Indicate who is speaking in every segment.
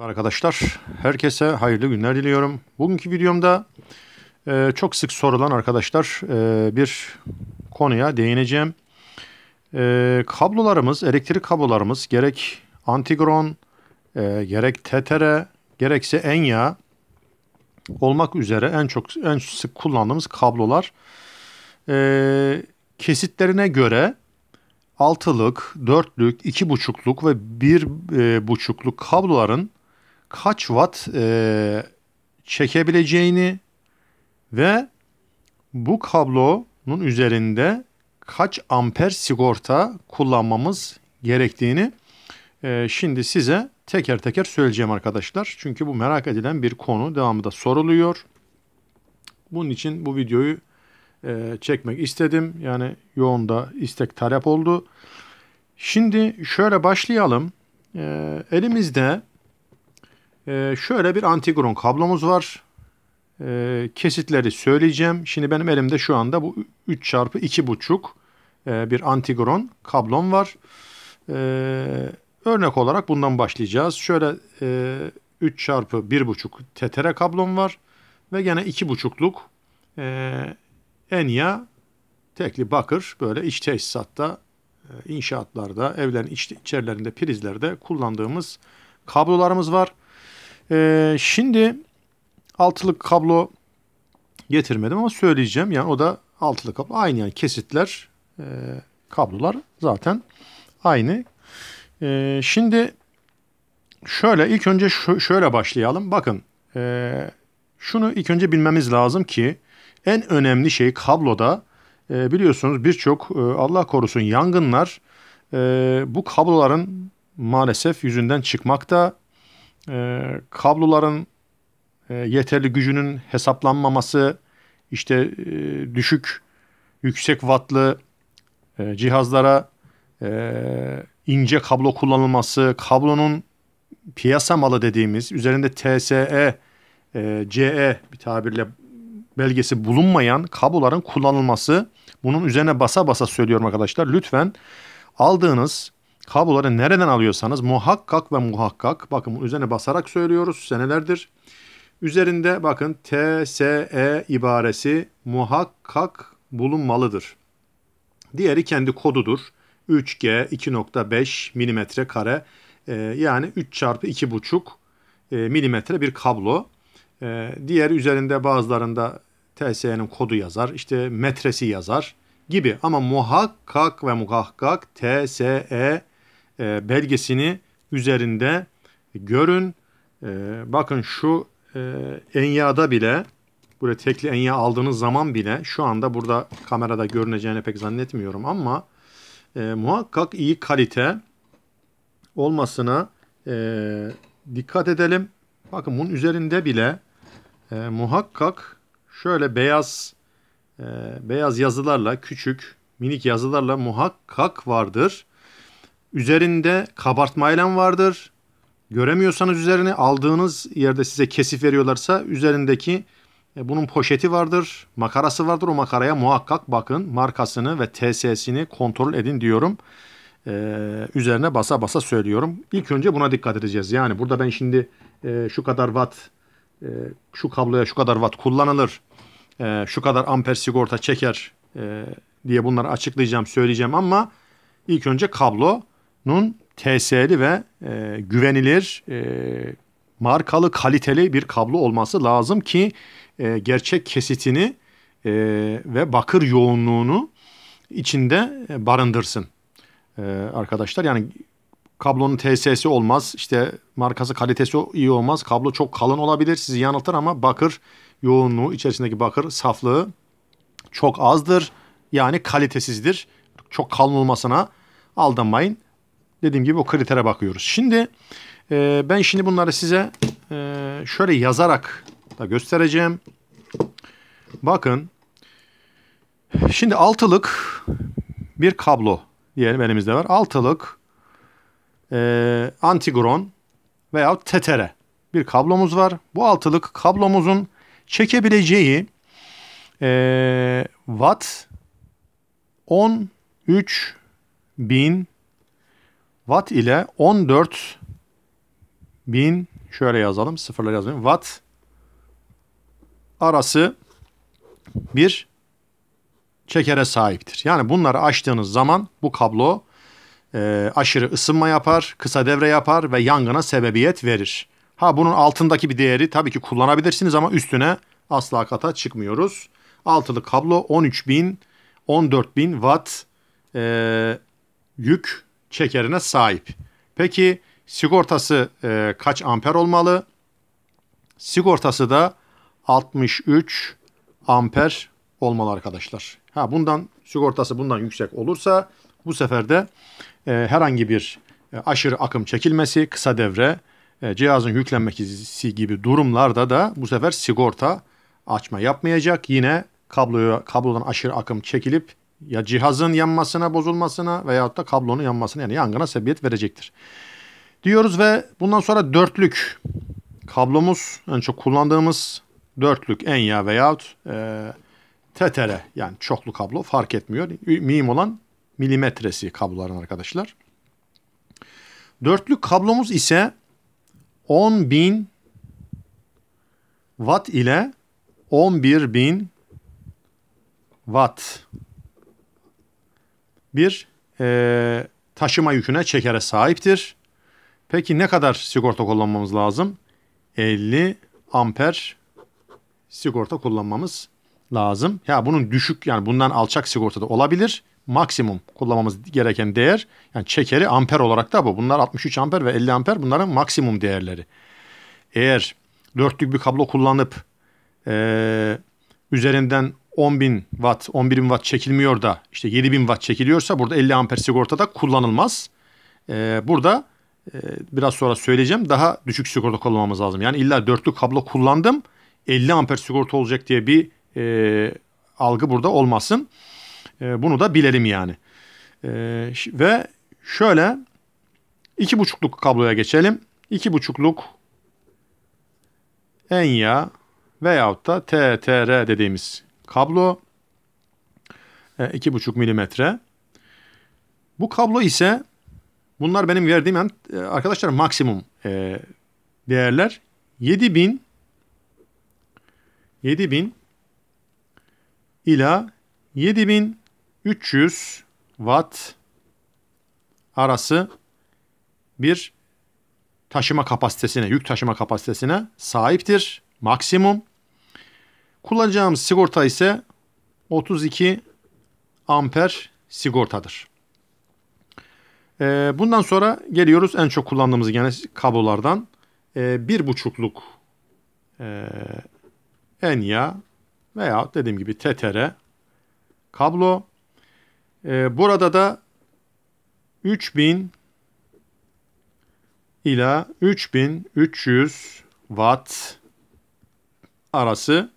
Speaker 1: Arkadaşlar herkese hayırlı günler diliyorum. Bugünkü videomda e, çok sık sorulan arkadaşlar e, bir konuya değineceğim. E, kablolarımız, elektrik kablolarımız gerek Antigron, e, gerek TTR, gerekse Enya olmak üzere en çok en sık kullandığımız kablolar e, kesitlerine göre altılık, dörtlük, iki buçukluk ve bir e, buçukluk kabloların kaç watt e, çekebileceğini ve bu kablonun üzerinde kaç amper sigorta kullanmamız gerektiğini e, şimdi size teker teker söyleyeceğim arkadaşlar. Çünkü bu merak edilen bir konu devamında soruluyor. Bunun için bu videoyu e, çekmek istedim. Yani yoğun da istek talep oldu. Şimdi şöyle başlayalım. E, elimizde ee, şöyle bir antigron kablomuz var. Ee, kesitleri söyleyeceğim. Şimdi benim elimde şu anda bu 3 çarpı 2,5 buçuk e, bir antigron kablom var. Ee, örnek olarak bundan başlayacağız. Şöyle e, 3 çarpı buçuk tetere kablom var. Ve gene 2,5'luk buçukluk e, Enya tekli bakır böyle iç tesisatta e, inşaatlarda, evlerin içlerinde prizlerde kullandığımız kablolarımız var. Ee, şimdi altılık kablo getirmedim ama söyleyeceğim. Yani o da altılık kablo aynı yani kesitler e, kablolar zaten aynı. E, şimdi şöyle ilk önce şöyle başlayalım. Bakın e, şunu ilk önce bilmemiz lazım ki en önemli şey kabloda e, biliyorsunuz birçok e, Allah korusun yangınlar e, bu kabloların maalesef yüzünden çıkmakta e, kabloların e, yeterli gücünün hesaplanmaması, işte e, düşük, yüksek wattlı e, cihazlara e, ince kablo kullanılması, kablonun piyasa malı dediğimiz üzerinde TSE, e, CE e bir tabirle belgesi bulunmayan kabloların kullanılması. Bunun üzerine basa basa söylüyorum arkadaşlar. Lütfen aldığınız kabloları nereden alıyorsanız muhakkak ve muhakkak bakın üzerine basarak söylüyoruz senelerdir. Üzerinde bakın TSE ibaresi muhakkak bulunmalıdır. Diğeri kendi kodudur. 3G 2.5 milimetre kare e, yani 3 çarpı 2.5 e, milimetre bir kablo. E, diğer üzerinde bazılarında TSE'nin kodu yazar, işte metresi yazar gibi ama muhakkak ve muhakkak TSE e, belgesini üzerinde görün. E, bakın şu e, enyada bile buraya tekli enya aldığınız zaman bile şu anda burada kamerada görüneceğini pek zannetmiyorum ama e, muhakkak iyi kalite olmasına dikkat edelim. Bakın bunun üzerinde bile muhakkak şöyle beyaz beyaz yazılarla küçük minik yazılarla muhakkak vardır. Üzerinde kabartma elem vardır. Göremiyorsanız üzerine aldığınız yerde size kesif veriyorlarsa üzerindeki e, bunun poşeti vardır, makarası vardır. O makaraya muhakkak bakın markasını ve TS'sini kontrol edin diyorum. E, üzerine basa basa söylüyorum. İlk önce buna dikkat edeceğiz. Yani burada ben şimdi e, şu kadar watt, e, şu kabloya şu kadar watt kullanılır, e, şu kadar amper sigorta çeker e, diye bunları açıklayacağım, söyleyeceğim ama ilk önce kablo Nun TS'li ve e, güvenilir, e, markalı, kaliteli bir kablo olması lazım ki e, gerçek kesitini e, ve bakır yoğunluğunu içinde e, barındırsın e, arkadaşlar. Yani kablonun TS'si olmaz, işte markası kalitesi iyi olmaz, kablo çok kalın olabilir, sizi yanıltır ama bakır yoğunluğu, içerisindeki bakır saflığı çok azdır. Yani kalitesizdir. Çok kalın olmasına aldanmayın dediğim gibi o kritere bakıyoruz. Şimdi e, ben şimdi bunları size e, şöyle yazarak da göstereceğim. Bakın şimdi altılık bir kablo diyelim elimizde var. Altılık e, antigron veya tetere bir kablomuz var. Bu altılık kablomuzun çekebileceği e, watt 13 bin watt ile 14 bin şöyle yazalım sıfırları yazmayın Watt arası bir çekere sahiptir. Yani bunları açtığınız zaman bu kablo e, aşırı ısınma yapar, kısa devre yapar ve yangına sebebiyet verir. Ha bunun altındaki bir değeri tabii ki kullanabilirsiniz ama üstüne asla kata çıkmıyoruz. Altılı kablo 13 bin, 14 bin watt e, yük çekerine sahip. Peki sigortası e, kaç amper olmalı? Sigortası da 63 amper olmalı arkadaşlar. Ha bundan sigortası bundan yüksek olursa bu sefer de e, herhangi bir e, aşırı akım çekilmesi, kısa devre, e, cihazın yüklenmesi gibi durumlarda da bu sefer sigorta açma yapmayacak. Yine kabloya kablodan aşırı akım çekilip ya cihazın yanmasına, bozulmasına veyahut da kablonun yanmasına yani yangına sebebiyet verecektir. Diyoruz ve bundan sonra dörtlük kablomuz en çok kullandığımız dörtlük enya veyahut e, tetere yani çoklu kablo fark etmiyor. Mühim olan milimetresi kabloların arkadaşlar. Dörtlük kablomuz ise 10.000 watt ile 11.000 watt bir e, taşıma yüküne çekere sahiptir. Peki ne kadar sigorta kullanmamız lazım? 50 amper sigorta kullanmamız lazım. Ya bunun düşük yani bundan alçak sigortada olabilir. Maksimum kullanmamız gereken değer yani çekeri amper olarak da bu. Bunlar 63 amper ve 50 amper bunların maksimum değerleri. Eğer dörtlük bir kablo kullanıp e, üzerinden 10 bin watt, 11 bin watt çekilmiyor da işte 7 bin watt çekiliyorsa burada 50 amper sigortada kullanılmaz. Ee, burada e, biraz sonra söyleyeceğim daha düşük sigorta kullanmamız lazım. Yani illa dörtlü kablo kullandım 50 amper sigorta olacak diye bir e, algı burada olmasın. E, bunu da bilelim yani. E, ve şöyle iki buçukluk kabloya geçelim. İki buçukluk Enya veyahut da TTR dediğimiz Kablo 2,5 e, milimetre. Bu kablo ise bunlar benim verdiğim yani e, arkadaşlar maksimum e, değerler 7000 7000 ila 7300 watt arası bir taşıma kapasitesine, yük taşıma kapasitesine sahiptir. Maksimum Kullanacağımız sigorta ise 32 amper sigortadır. Ee, bundan sonra geliyoruz en çok kullandığımız gene kablolardan. Ee, bir buçukluk e, Enya veya dediğim gibi TTR kablo. Ee, burada da 3000 ila 3300 watt arası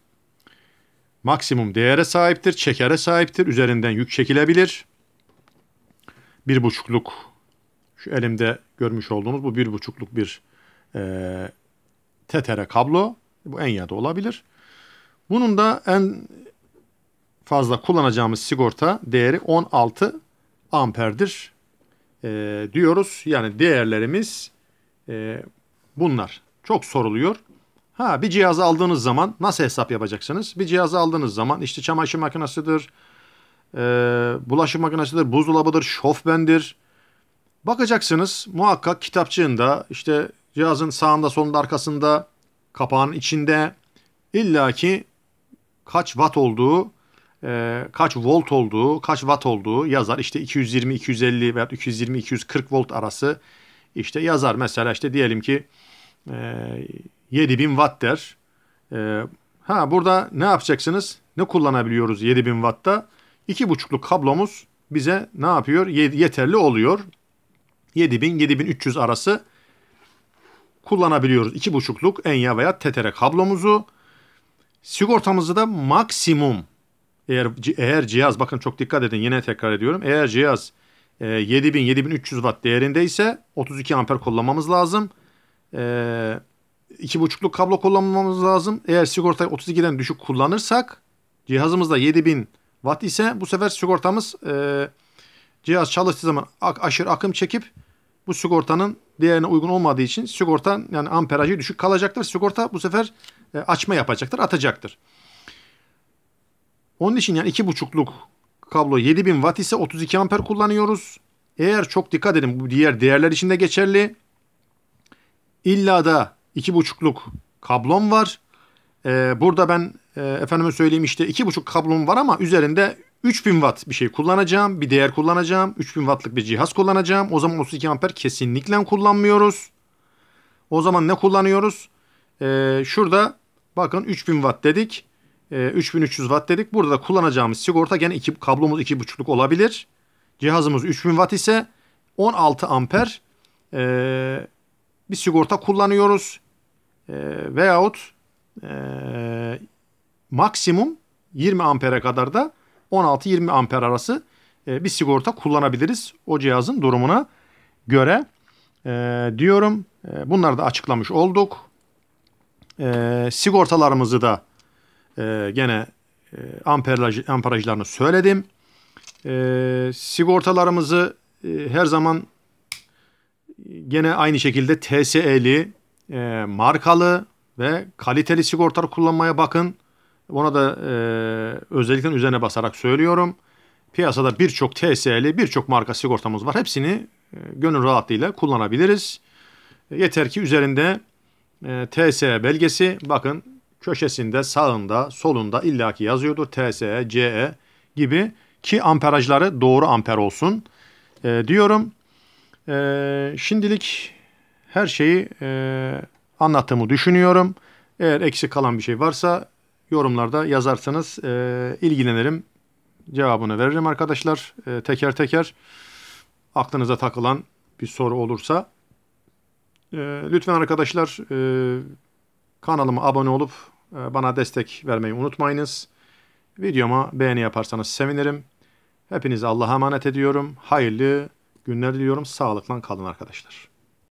Speaker 1: maksimum değere sahiptir, çekere sahiptir, üzerinden yük çekilebilir. Bir buçukluk, şu elimde görmüş olduğunuz bu bir buçukluk bir e, tetere kablo. Bu en ya da olabilir. Bunun da en fazla kullanacağımız sigorta değeri 16 amperdir e, diyoruz. Yani değerlerimiz e, bunlar. Çok soruluyor. Ha bir cihazı aldığınız zaman nasıl hesap yapacaksınız? Bir cihazı aldığınız zaman işte çamaşır makinesidir, e, bulaşık makinesidir, buzdolabıdır, şofbendir. Bakacaksınız muhakkak kitapçığında işte cihazın sağında solunda arkasında kapağın içinde illaki kaç watt olduğu, e, kaç volt olduğu, kaç watt olduğu yazar. İşte 220, 250 veya 220, 240 volt arası işte yazar. Mesela işte diyelim ki e, 7000 watt der. E, ha burada ne yapacaksınız? Ne kullanabiliyoruz 7000 wattta? 2,5'luk kablomuz bize ne yapıyor? Yeterli oluyor. 7000-7300 arası kullanabiliyoruz. 2,5'luk Enya veya Tetere kablomuzu. Sigortamızı da maksimum eğer eğer cihaz bakın çok dikkat edin yine tekrar ediyorum. Eğer cihaz 7000 e, 7300 watt değerindeyse 32 amper kullanmamız lazım. Eee 2.5'luk kablo kullanmamamız lazım. Eğer sigortayı 32'den düşük kullanırsak cihazımızda 7000 watt ise bu sefer sigortamız e, cihaz çalıştığı zaman ak, aşırı akım çekip bu sigortanın değerine uygun olmadığı için sigorta yani amperajı düşük kalacaktır. Sigorta bu sefer e, açma yapacaktır, atacaktır. Onun için yani 2.5'luk kablo 7000 watt ise 32 amper kullanıyoruz. Eğer çok dikkat edin bu diğer değerler için de geçerli. İlla da buçukluk kablom var. Ee, burada ben e, efendime söyleyeyim işte iki buçuk kablom var ama üzerinde 3000 watt bir şey kullanacağım. Bir değer kullanacağım. 3000 wattlık bir cihaz kullanacağım. O zaman 32 amper kesinlikle kullanmıyoruz. O zaman ne kullanıyoruz? Ee, şurada bakın 3000 watt dedik. Ee, 3300 watt dedik. Burada da kullanacağımız sigorta gene iki, kablomuz 2,5'luk olabilir. Cihazımız 3000 watt ise 16 amper e, bir sigorta kullanıyoruz e, veyahut e, maksimum 20 ampere kadar da 16-20 amper arası e, bir sigorta kullanabiliriz o cihazın durumuna göre e, diyorum. E, bunları da açıklamış olduk. E, sigortalarımızı da e, gene e, amperaj, amperajlarını söyledim. E, sigortalarımızı e, her zaman gene aynı şekilde TSE'li, e, markalı ve kaliteli sigortalar kullanmaya bakın. Ona da e, özellikle üzerine basarak söylüyorum. Piyasada birçok TSE'li, birçok marka sigortamız var. Hepsini e, gönül rahatlığıyla kullanabiliriz. E, yeter ki üzerinde e, TSE belgesi bakın köşesinde, sağında, solunda illaki yazıyordur. TSE, CE gibi ki amperajları doğru amper olsun e, diyorum. E, şimdilik her şeyi e, anlattığımı düşünüyorum. Eğer eksik kalan bir şey varsa yorumlarda yazarsanız e, ilgilenirim. Cevabını veririm arkadaşlar e, teker teker. Aklınıza takılan bir soru olursa. E, lütfen arkadaşlar e, kanalıma abone olup e, bana destek vermeyi unutmayınız. Videoma beğeni yaparsanız sevinirim. Hepinize Allah'a emanet ediyorum. Hayırlı günler diliyorum. Sağlıkla kalın arkadaşlar.